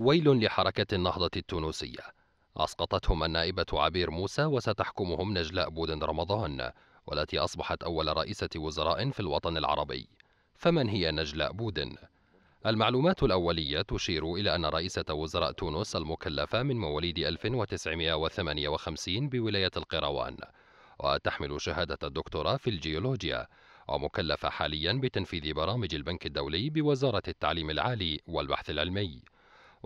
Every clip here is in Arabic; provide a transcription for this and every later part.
ويل لحركة النهضة التونسية أسقطتهم النائبة عبير موسى وستحكمهم نجلاء بودن رمضان والتي أصبحت أول رئيسة وزراء في الوطن العربي فمن هي نجلاء بودن؟ المعلومات الأولية تشير إلى أن رئيسة وزراء تونس المكلفة من مواليد 1958 بولاية القيروان وتحمل شهادة الدكتوراه في الجيولوجيا ومكلفة حاليا بتنفيذ برامج البنك الدولي بوزارة التعليم العالي والبحث العلمي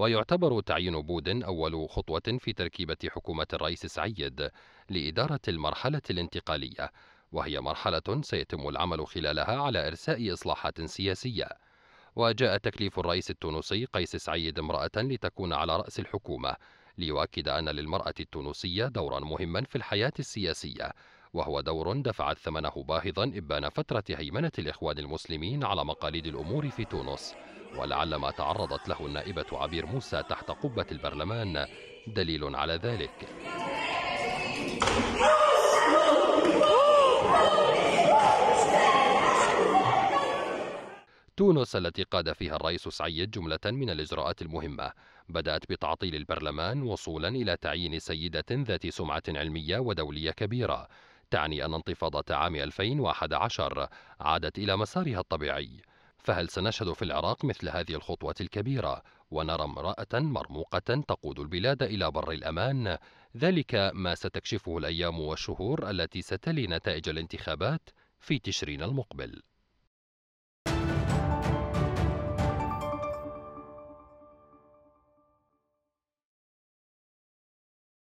ويعتبر تعيين بودن أول خطوة في تركيبة حكومة الرئيس سعيد لإدارة المرحلة الانتقالية وهي مرحلة سيتم العمل خلالها على إرساء إصلاحات سياسية وجاء تكليف الرئيس التونسي قيس سعيد امرأة لتكون على رأس الحكومة ليؤكد أن للمرأة التونسية دورا مهما في الحياة السياسية وهو دور دفعت ثمنه باهظا إبان فترة هيمنة الإخوان المسلمين على مقاليد الأمور في تونس ولعل ما تعرضت له النائبة عبير موسى تحت قبة البرلمان دليل على ذلك تونس التي قاد فيها الرئيس سعيد جملة من الإجراءات المهمة بدأت بتعطيل البرلمان وصولا إلى تعيين سيدة ذات سمعة علمية ودولية كبيرة تعني أن انتفاضة عام 2011 عادت إلى مسارها الطبيعي فهل سنشهد في العراق مثل هذه الخطوة الكبيرة ونرى امرأة مرموقة تقود البلاد إلى بر الأمان؟ ذلك ما ستكشفه الأيام والشهور التي ستلي نتائج الانتخابات في تشرين المقبل